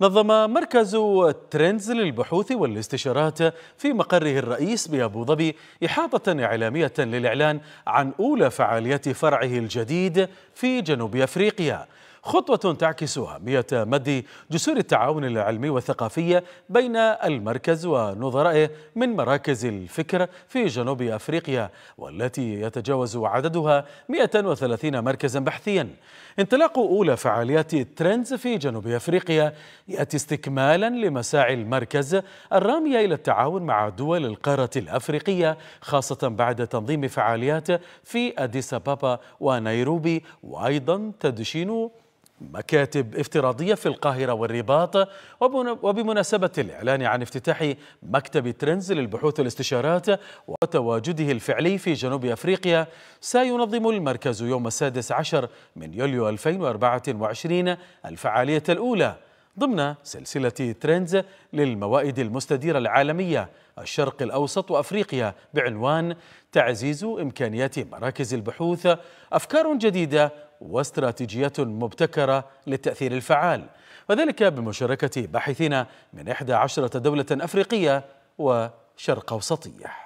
نظم مركز ترندز للبحوث والاستشارات في مقره الرئيس بأبو ظبي إحاطة إعلامية للإعلان عن أولى فعاليات فرعه الجديد في جنوب أفريقيا خطوة تعكس أهمية مد جسور التعاون العلمي والثقافي بين المركز ونظرائه من مراكز الفكر في جنوب أفريقيا والتي يتجاوز عددها 130 مركزا بحثيا انطلاق أولى فعاليات ترندز في جنوب أفريقيا يأتي استكمالا لمساعي المركز الرامية إلى التعاون مع دول القارة الأفريقية خاصة بعد تنظيم فعاليات في أديس بابا ونيروبي وأيضا تدشين مكاتب افتراضية في القاهرة والرباط وبمناسبة الإعلان عن افتتاح مكتب ترندز للبحوث والاستشارات وتواجده الفعلي في جنوب أفريقيا سينظم المركز يوم السادس عشر من يوليو 2024 الفعالية الأولى ضمن سلسلة ترندز للموائد المستديرة العالمية الشرق الأوسط وأفريقيا بعنوان تعزيز إمكانيات مراكز البحوث أفكار جديدة واستراتيجيات مبتكرة للتأثير الفعال وذلك بمشاركة باحثين من 11 دولة أفريقية وشرق أوسطية